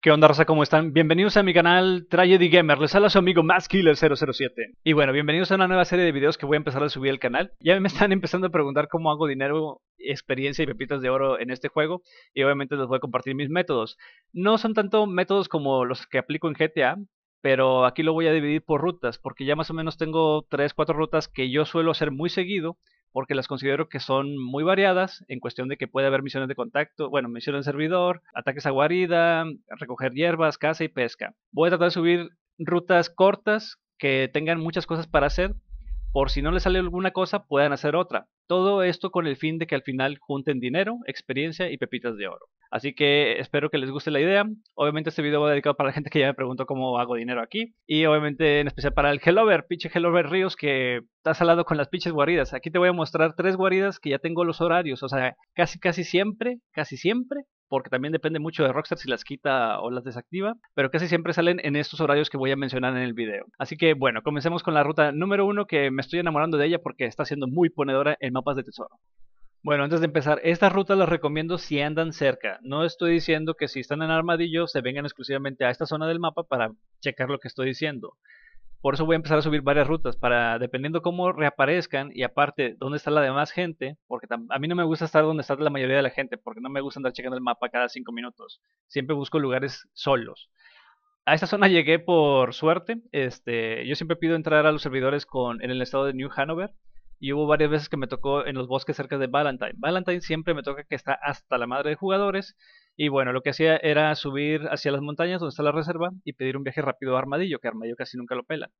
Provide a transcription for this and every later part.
¿Qué onda, raza? ¿Cómo están? Bienvenidos a mi canal Tragedy Gamer. Les habla su amigo masskiller 007 Y bueno, bienvenidos a una nueva serie de videos que voy a empezar a subir al canal. Ya me están empezando a preguntar cómo hago dinero, experiencia y pepitas de oro en este juego. Y obviamente les voy a compartir mis métodos. No son tanto métodos como los que aplico en GTA, pero aquí lo voy a dividir por rutas, porque ya más o menos tengo 3, 4 rutas que yo suelo hacer muy seguido porque las considero que son muy variadas en cuestión de que puede haber misiones de contacto, bueno, misiones de servidor, ataques a guarida, recoger hierbas, caza y pesca. Voy a tratar de subir rutas cortas que tengan muchas cosas para hacer, por si no les sale alguna cosa puedan hacer otra. Todo esto con el fin de que al final junten dinero, experiencia y pepitas de oro. Así que espero que les guste la idea. Obviamente este video va dedicado para la gente que ya me preguntó cómo hago dinero aquí. Y obviamente en especial para el Hellover, pinche Hellover Ríos que está salado con las pinches guaridas. Aquí te voy a mostrar tres guaridas que ya tengo los horarios. O sea, casi casi siempre, casi siempre porque también depende mucho de Rockstar si las quita o las desactiva, pero casi siempre salen en estos horarios que voy a mencionar en el video. Así que bueno, comencemos con la ruta número uno que me estoy enamorando de ella porque está siendo muy ponedora en mapas de tesoro. Bueno, antes de empezar, estas rutas las recomiendo si andan cerca. No estoy diciendo que si están en Armadillo se vengan exclusivamente a esta zona del mapa para checar lo que estoy diciendo. Por eso voy a empezar a subir varias rutas, para dependiendo cómo reaparezcan y aparte dónde está la demás gente, porque a mí no me gusta estar donde está la mayoría de la gente, porque no me gusta andar checando el mapa cada cinco minutos. Siempre busco lugares solos. A esta zona llegué por suerte. Este, yo siempre pido entrar a los servidores con, en el estado de New Hanover y hubo varias veces que me tocó en los bosques cerca de Valentine. Valentine siempre me toca que está hasta la madre de jugadores. Y bueno, lo que hacía era subir hacia las montañas donde está la reserva y pedir un viaje rápido a Armadillo, que Armadillo casi nunca lo pela.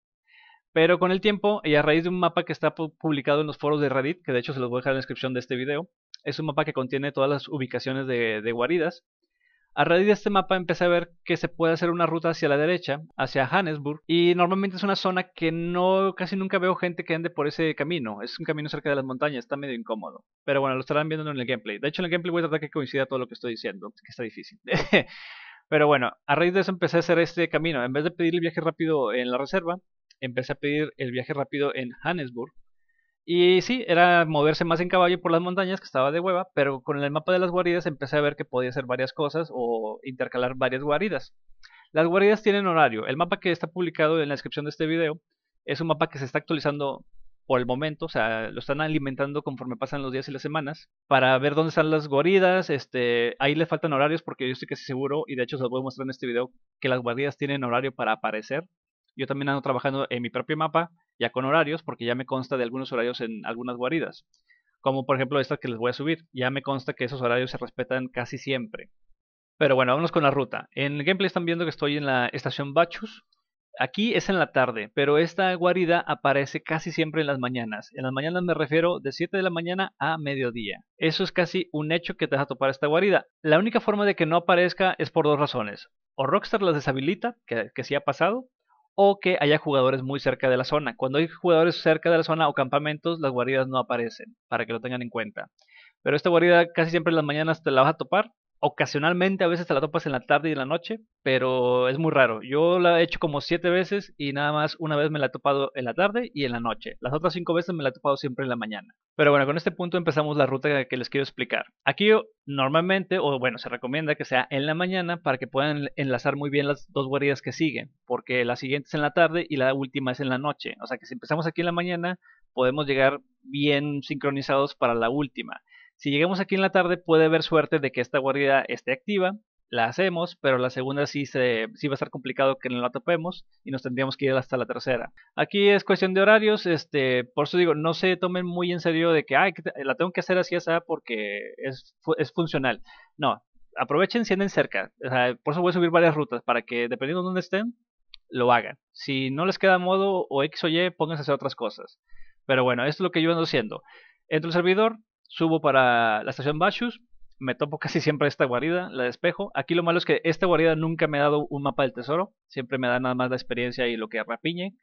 Pero con el tiempo, y a raíz de un mapa que está publicado en los foros de Reddit, que de hecho se los voy a dejar en la descripción de este video, es un mapa que contiene todas las ubicaciones de, de guaridas a raíz de este mapa empecé a ver que se puede hacer una ruta hacia la derecha, hacia Hannesburg, y normalmente es una zona que no casi nunca veo gente que ande por ese camino. Es un camino cerca de las montañas, está medio incómodo. Pero bueno, lo estarán viendo en el gameplay. De hecho, en el gameplay voy a tratar que coincida todo lo que estoy diciendo, que está difícil. Pero bueno, a raíz de eso empecé a hacer este camino. En vez de pedir el viaje rápido en la reserva, empecé a pedir el viaje rápido en Hannesburg y sí, era moverse más en caballo por las montañas, que estaba de hueva, pero con el mapa de las guaridas empecé a ver que podía hacer varias cosas o intercalar varias guaridas. Las guaridas tienen horario. El mapa que está publicado en la descripción de este video es un mapa que se está actualizando por el momento, o sea, lo están alimentando conforme pasan los días y las semanas para ver dónde están las guaridas. Este, ahí le faltan horarios porque yo estoy casi seguro y de hecho se los voy a mostrar en este video que las guaridas tienen horario para aparecer. Yo también ando trabajando en mi propio mapa ya con horarios, porque ya me consta de algunos horarios en algunas guaridas. Como por ejemplo esta que les voy a subir, ya me consta que esos horarios se respetan casi siempre. Pero bueno, vámonos con la ruta. En el gameplay están viendo que estoy en la estación Bachus. Aquí es en la tarde, pero esta guarida aparece casi siempre en las mañanas. En las mañanas me refiero de 7 de la mañana a mediodía. Eso es casi un hecho que te vas a topar esta guarida. La única forma de que no aparezca es por dos razones. O Rockstar las deshabilita, que, que sí ha pasado, o que haya jugadores muy cerca de la zona. Cuando hay jugadores cerca de la zona o campamentos, las guaridas no aparecen, para que lo tengan en cuenta. Pero esta guarida casi siempre en las mañanas te la vas a topar Ocasionalmente a veces te la topas en la tarde y en la noche, pero es muy raro. Yo la he hecho como siete veces y nada más una vez me la he topado en la tarde y en la noche. Las otras cinco veces me la he topado siempre en la mañana. Pero bueno, con este punto empezamos la ruta que les quiero explicar. Aquí normalmente, o bueno, se recomienda que sea en la mañana para que puedan enlazar muy bien las dos guaridas que siguen, porque la siguiente es en la tarde y la última es en la noche. O sea que si empezamos aquí en la mañana, podemos llegar bien sincronizados para la última. Si llegamos aquí en la tarde, puede haber suerte de que esta guardia esté activa, la hacemos, pero la segunda sí, se, sí va a estar complicado que no la topemos y nos tendríamos que ir hasta la tercera. Aquí es cuestión de horarios, este, por eso digo, no se tomen muy en serio de que la tengo que hacer así esa porque es, funcional. No, aprovechen si anden cerca. por eso voy a subir varias rutas para que dependiendo de dónde estén, lo hagan. Si no les queda modo o X o Y, pónganse a hacer otras cosas. Pero bueno, esto es lo que yo ando haciendo. Entro el servidor, subo para la estación Bashus, me topo casi siempre esta guarida, la despejo. Aquí lo malo es que esta guarida nunca me ha dado un mapa del tesoro, siempre me da nada más la experiencia y lo que rapiñe.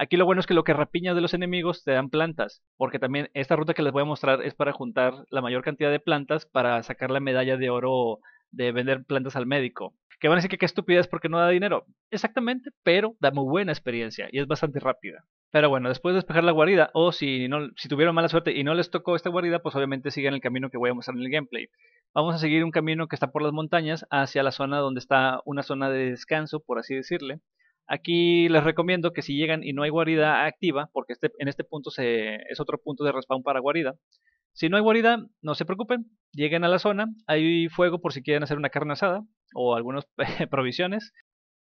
Aquí lo bueno es que lo que rapiña de los enemigos te dan plantas, porque también esta ruta que les voy a mostrar es para juntar la mayor cantidad de plantas para sacar la medalla de oro de vender plantas al médico. Que van a decir que qué estupidez porque no da dinero. Exactamente, pero da muy buena experiencia y es bastante rápida. Pero bueno, después de despejar la guarida, o si, si tuvieron mala suerte y no les tocó esta guarida, pues obviamente sigan el camino que voy a mostrar en el gameplay. Vamos a seguir un camino que está por las montañas hacia la zona donde está una zona de descanso, por así decirle. Aquí les recomiendo que si llegan y no hay guarida activa, porque este, en este punto es otro punto de respawn para guarida. Si no hay guarida, no se preocupen, lleguen a la zona, hay fuego por si quieren hacer una carne asada o algunas provisiones.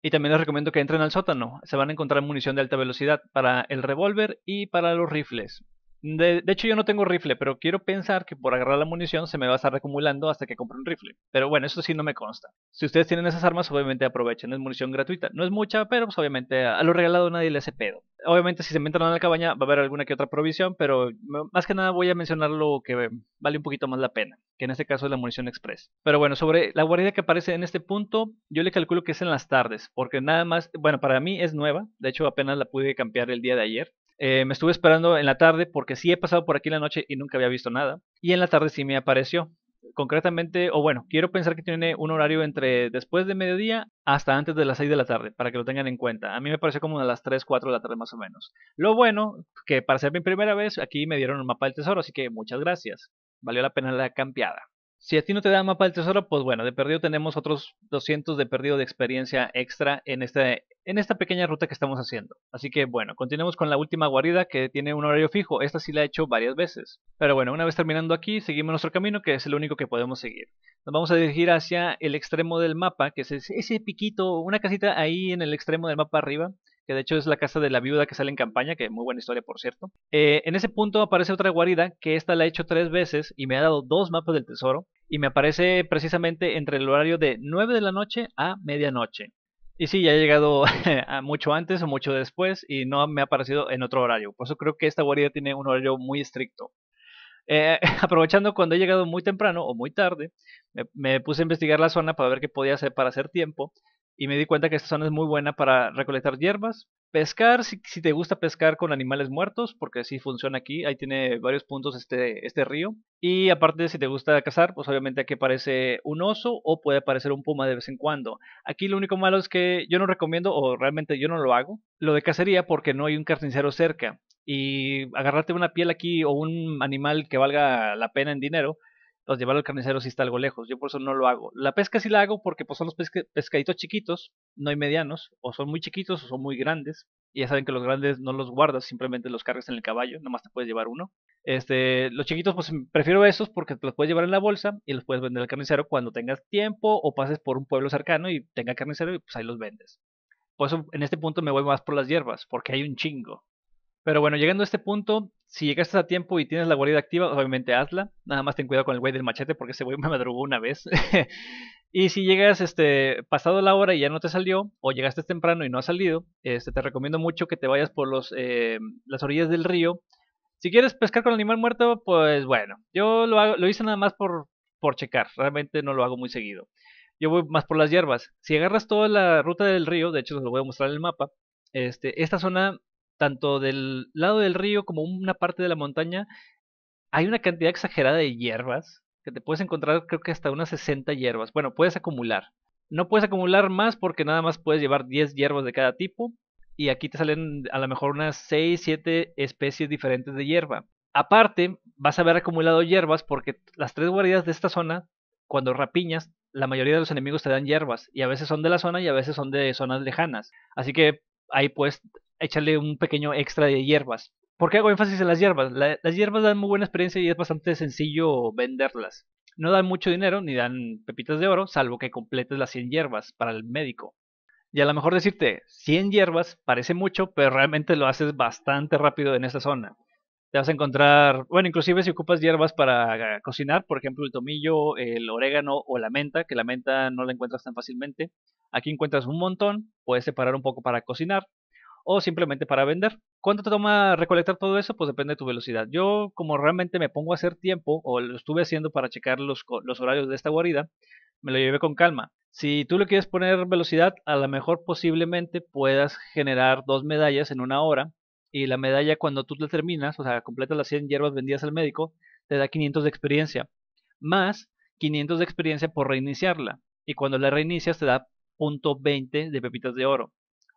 Y también les recomiendo que entren al sótano. Se van a encontrar munición de alta velocidad para el revólver y para los rifles. De, hecho, yo no tengo rifle, pero quiero pensar que por agarrar la munición se me va a estar acumulando hasta que compre un rifle. Pero bueno, eso sí no me consta. Si ustedes tienen esas armas, obviamente aprovechen. Es munición gratuita. No es mucha, pero pues obviamente a lo regalado nadie le hace pedo. Obviamente, si se entran a la cabaña, va a haber alguna que otra provisión, pero más que nada voy a mencionar lo que vale un poquito más la pena, que en este caso es la munición express. Pero bueno, sobre la guarida que aparece en este punto, yo le calculo que es en las tardes, porque nada más, bueno, para mí es nueva. De hecho, apenas la pude cambiar el día de ayer. Eh, me estuve esperando en la tarde porque sí he pasado por aquí la noche y nunca había visto nada. Y en la tarde sí me apareció. Concretamente, o bueno, quiero pensar que tiene un horario entre después de mediodía hasta antes de las 6 de la tarde, para que lo tengan en cuenta. A mí me pareció como a las 3, 4 de la tarde más o menos. Lo bueno, que para ser mi primera vez, aquí me dieron el mapa del tesoro, así que muchas gracias. Valió la pena la campeada. Si a ti no te da mapa del tesoro, pues bueno, de perdido tenemos otros 200 de perdido de experiencia extra en, este, en esta pequeña ruta que estamos haciendo. Así que bueno, continuemos con la última guarida que tiene un horario fijo. Esta sí la he hecho varias veces. Pero bueno, una vez terminando aquí, seguimos nuestro camino que es el único que podemos seguir. Nos vamos a dirigir hacia el extremo del mapa, que es ese piquito, una casita ahí en el extremo del mapa arriba que de hecho es la casa de la viuda que sale en campaña, que muy buena historia por cierto. Eh, en ese punto aparece otra guarida, que esta la he hecho tres veces y me ha dado dos mapas del tesoro, y me aparece precisamente entre el horario de 9 de la noche a medianoche. Y sí, ya he llegado mucho antes o mucho después y no me ha aparecido en otro horario. Por eso creo que esta guarida tiene un horario muy estricto. Eh, aprovechando cuando he llegado muy temprano o muy tarde, me, puse a investigar la zona para ver qué podía hacer para hacer tiempo y me di cuenta que esta zona es muy buena para recolectar hierbas, pescar, si, te gusta pescar con animales muertos, porque así funciona aquí, ahí tiene varios puntos este, este río, y aparte si te gusta cazar, pues obviamente aquí aparece un oso o puede aparecer un puma de vez en cuando. Aquí lo único malo es que yo no recomiendo, o realmente yo no lo hago, lo de cacería porque no hay un carnicero cerca, y agarrarte una piel aquí o un animal que valga la pena en dinero, los llevar al carnicero si está algo lejos. Yo por eso no lo hago. La pesca sí la hago porque pues, son los pescaditos chiquitos, no hay medianos, o son muy chiquitos o son muy grandes. Y ya saben que los grandes no los guardas, simplemente los cargas en el caballo, nomás te puedes llevar uno. Este, los chiquitos, pues prefiero esos porque te los puedes llevar en la bolsa y los puedes vender al carnicero cuando tengas tiempo o pases por un pueblo cercano y tenga carnicero y pues ahí los vendes. Por eso en este punto me voy más por las hierbas, porque hay un chingo. Pero bueno, llegando a este punto, si llegaste a tiempo y tienes la guarida activa, obviamente hazla. Nada más ten cuidado con el güey del machete porque ese güey me madrugó una vez. y si llegas este, pasado la hora y ya no te salió, o llegaste temprano y no ha salido, este, te recomiendo mucho que te vayas por eh, las orillas del río. Si quieres pescar con el animal muerto, pues bueno, yo lo, hago, lo hice nada más por, por checar. Realmente no lo hago muy seguido. Yo voy más por las hierbas. Si agarras toda la ruta del río, de hecho os lo voy a mostrar en el mapa, este, esta zona tanto del lado del río como una parte de la montaña, hay una cantidad exagerada de hierbas, que te puedes encontrar creo que hasta unas 60 hierbas. Bueno, puedes acumular. No puedes acumular más porque nada más puedes llevar 10 hierbas de cada tipo. Y aquí te salen a lo mejor unas 6, 7 especies diferentes de hierba. Aparte, vas a haber acumulado hierbas porque las tres guaridas de esta zona, cuando rapiñas, la mayoría de los enemigos te dan hierbas. Y a veces son de la zona y a veces son de zonas lejanas. Así que ahí pues echarle un pequeño extra de hierbas. ¿Por qué hago énfasis en las hierbas? las hierbas dan muy buena experiencia y es bastante sencillo venderlas. No dan mucho dinero ni dan pepitas de oro, salvo que completes las 100 hierbas para el médico. Y a lo mejor decirte 100 hierbas parece mucho, pero realmente lo haces bastante rápido en esta zona. Te vas a encontrar, bueno, inclusive si ocupas hierbas para eh, cocinar, por ejemplo el tomillo, el orégano o la menta, que la menta no la encuentras tan fácilmente. Aquí encuentras un montón, puedes separar un poco para cocinar, o simplemente para vender. ¿Cuánto te toma recolectar todo eso? Pues depende de tu velocidad. Yo, como realmente me pongo a hacer tiempo, o lo estuve haciendo para checar los, horarios de esta guarida, me lo llevé con calma. Si tú le quieres poner velocidad, a lo mejor posiblemente puedas generar dos medallas en una hora. Y la medalla cuando tú la terminas, o sea, completas las 100 hierbas vendidas al médico, te da 500 de experiencia. Más 500 de experiencia por reiniciarla. Y cuando la reinicias te da .20 de pepitas de oro.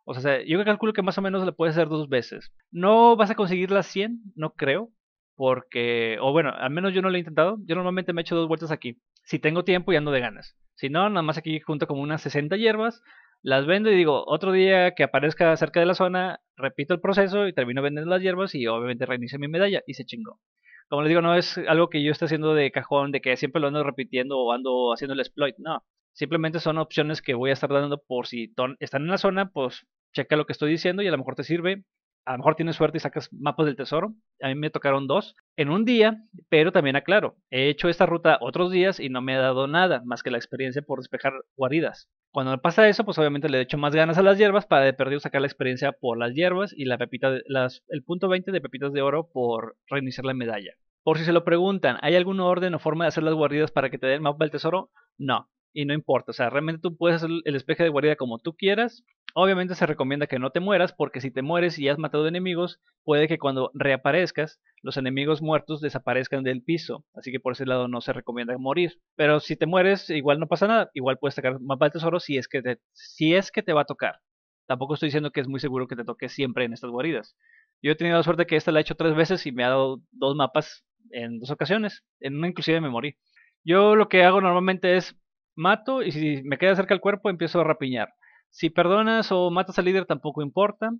O sea, yo calculo que más o menos le puedes hacer dos veces. No vas a conseguir las 100, no creo, porque, o bueno, al menos yo no lo he intentado. Yo normalmente me echo dos vueltas aquí. Si tengo tiempo y ando de ganas. Si no, nada más aquí junto como unas 60 hierbas, las vendo y digo, otro día que aparezca cerca de la zona, repito el proceso y termino vendiendo las hierbas y obviamente reinicio mi medalla y se chingó. Como les digo, no es algo que yo esté haciendo de cajón, de que siempre lo ando repitiendo o ando haciendo el exploit, no. Simplemente son opciones que voy a estar dando por si están en la zona, pues checa lo que estoy diciendo y a lo mejor te sirve. A lo mejor tienes suerte y sacas mapas del tesoro. A mí me tocaron dos en un día, pero también aclaro, he hecho esta ruta otros días y no me ha dado nada más que la experiencia por despejar guaridas. Cuando pasa eso, pues obviamente le he hecho más ganas a las hierbas para de perdido sacar la experiencia por las hierbas y la pepita el punto 20 de pepitas de oro por reiniciar la medalla. Por si se lo preguntan, ¿hay algún orden o forma de hacer las guaridas para que te den mapa del tesoro? No, y no importa. O sea, realmente tú puedes hacer el despeje de guarida como tú quieras. Obviamente se recomienda que no te mueras porque si te mueres y has matado enemigos, puede que cuando reaparezcas, los enemigos muertos desaparezcan del piso, así que por ese lado no se recomienda morir. Pero si te mueres, igual no pasa nada, igual puedes sacar mapa de tesoro si es que te, si es que te va a tocar. Tampoco estoy diciendo que es muy seguro que te toque siempre en estas guaridas. Yo he tenido la suerte que esta la he hecho tres veces y me ha dado dos mapas en dos ocasiones. En una inclusive me morí. Yo lo que hago normalmente es mato y si me queda cerca el cuerpo empiezo a rapiñar. Si perdonas o matas al líder tampoco importa.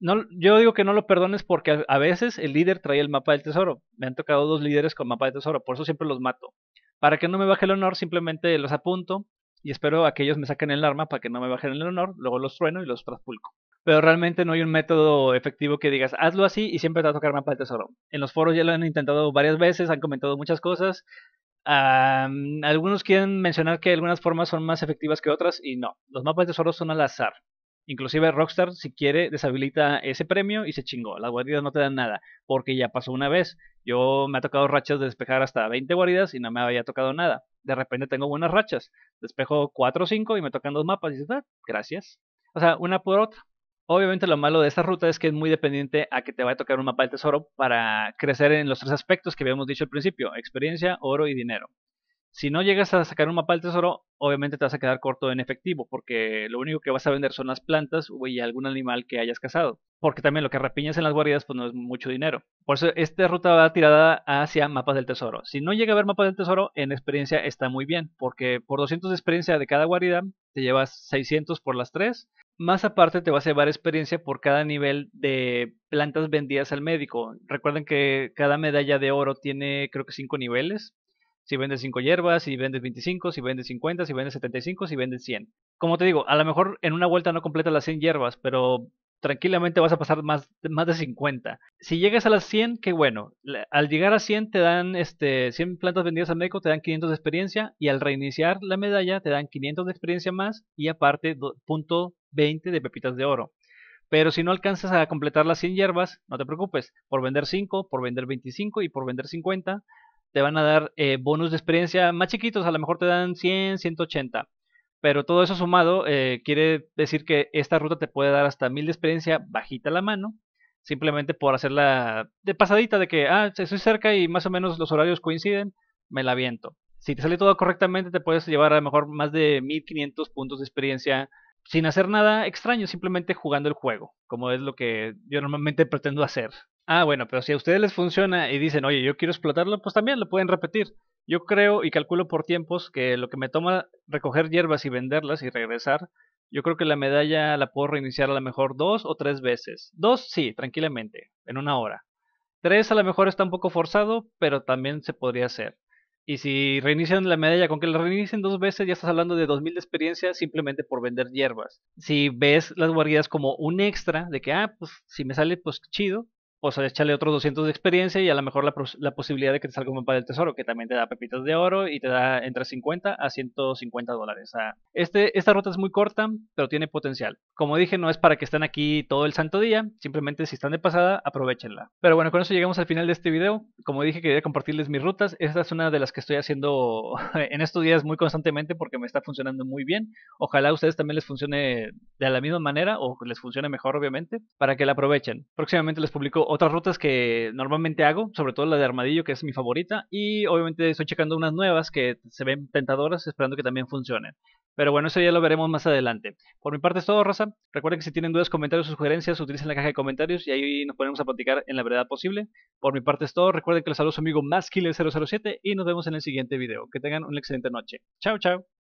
No, yo digo que no lo perdones porque a, veces el líder trae el mapa del tesoro. Me han tocado dos líderes con mapa del tesoro, por eso siempre los mato. Para que no me baje el honor, simplemente los apunto y espero a que ellos me saquen el arma para que no me bajen el honor, luego los trueno y los traspulco. Pero realmente no hay un método efectivo que digas, hazlo así y siempre te va a tocar mapa del tesoro. En los foros ya lo han intentado varias veces, han comentado muchas cosas, algunos quieren mencionar que algunas formas son más efectivas que otras y no, los mapas de tesoros son al azar. Inclusive Rockstar, si quiere, deshabilita ese premio y se chingó. Las guaridas no te dan nada, porque ya pasó una vez. Yo me ha tocado rachas de despejar hasta 20 guaridas y no me había tocado nada. De repente tengo buenas rachas. Despejo 4 o 5 y me tocan dos mapas. Y dices, ah, gracias. O sea, una por otra. Obviamente lo malo de esta ruta es que es muy dependiente a que te vaya a tocar un mapa del tesoro para crecer en los tres aspectos que habíamos dicho al principio, experiencia, oro y dinero. Si no llegas a sacar un mapa del tesoro, obviamente te vas a quedar corto en efectivo, porque lo único que vas a vender son las plantas y algún animal que hayas cazado. Porque también lo que rapiñas en las guaridas pues no es mucho dinero. Por eso esta ruta va tirada hacia mapas del tesoro. Si no llega a haber mapas del tesoro, en experiencia está muy bien, porque por 200 de experiencia de cada guarida te llevas 600 por las 3 más aparte te vas a llevar experiencia por cada nivel de plantas vendidas al médico. Recuerden que cada medalla de oro tiene creo que 5 niveles. Si vendes 5 hierbas, si vendes 25, si vendes 50, si vendes 75, si vendes 100. Como te digo, a lo mejor en una vuelta no completas las 100 hierbas, pero tranquilamente vas a pasar más, más de 50. Si llegas a las 100, qué bueno. Al llegar a 100 te dan este, 100 plantas vendidas al médico, te dan 500 de experiencia y al reiniciar la medalla te dan 500 de experiencia más y aparte punto 20 de pepitas de oro. Pero si no alcanzas a completar las 100 hierbas, no te preocupes, por vender 5, por vender 25 y por vender 50, te van a dar eh, bonus de experiencia más chiquitos, a lo mejor te dan 100, 180. Pero todo eso sumado eh, quiere decir que esta ruta te puede dar hasta 1000 de experiencia bajita la mano, simplemente por hacerla de pasadita de que, ah, estoy cerca y más o menos los horarios coinciden, me la viento. Si te sale todo correctamente, te puedes llevar a lo mejor más de 1500 puntos de experiencia sin hacer nada extraño, simplemente jugando el juego, como es lo que yo normalmente pretendo hacer. Ah, bueno, pero si a ustedes les funciona y dicen, oye, yo quiero explotarlo, pues también lo pueden repetir. Yo creo y calculo por tiempos que lo que me toma recoger hierbas y venderlas y regresar, yo creo que la medalla la puedo reiniciar a lo mejor dos o tres veces. Dos, sí, tranquilamente, en una hora. Tres a lo mejor está un poco forzado, pero también se podría hacer. Y si reinician la medalla, con que la reinicien dos veces, ya estás hablando de 2.000 de experiencia simplemente por vender hierbas. Si ves las guardias como un extra, de que, ah, pues si me sale, pues chido, sea, échale otros 200 de experiencia y a lo mejor la, posibilidad de que te salga un mapa del tesoro, que también te da pepitas de oro y te da entre 50 a 150 dólares. O este, esta ruta es muy corta, pero tiene potencial. Como dije, no es para que estén aquí todo el santo día, simplemente si están de pasada, aprovechenla. Pero bueno, con eso llegamos al final de este video. Como dije, quería compartirles mis rutas. Esta es una de las que estoy haciendo en estos días muy constantemente porque me está funcionando muy bien. Ojalá a ustedes también les funcione de la misma manera o les funcione mejor, obviamente, para que la aprovechen. Próximamente les publico otras rutas que normalmente hago, sobre todo la de Armadillo, que es mi favorita, y obviamente estoy checando unas nuevas que se ven tentadoras, esperando que también funcionen. Pero bueno, eso ya lo veremos más adelante. Por mi parte es todo, Rosa Recuerden que si tienen dudas, comentarios o sugerencias, utilicen la caja de comentarios y ahí nos ponemos a platicar en la verdad posible. Por mi parte es todo. Recuerden que les saludo su amigo Maskiller007 y nos vemos en el siguiente video. Que tengan una excelente noche. Chao, chao.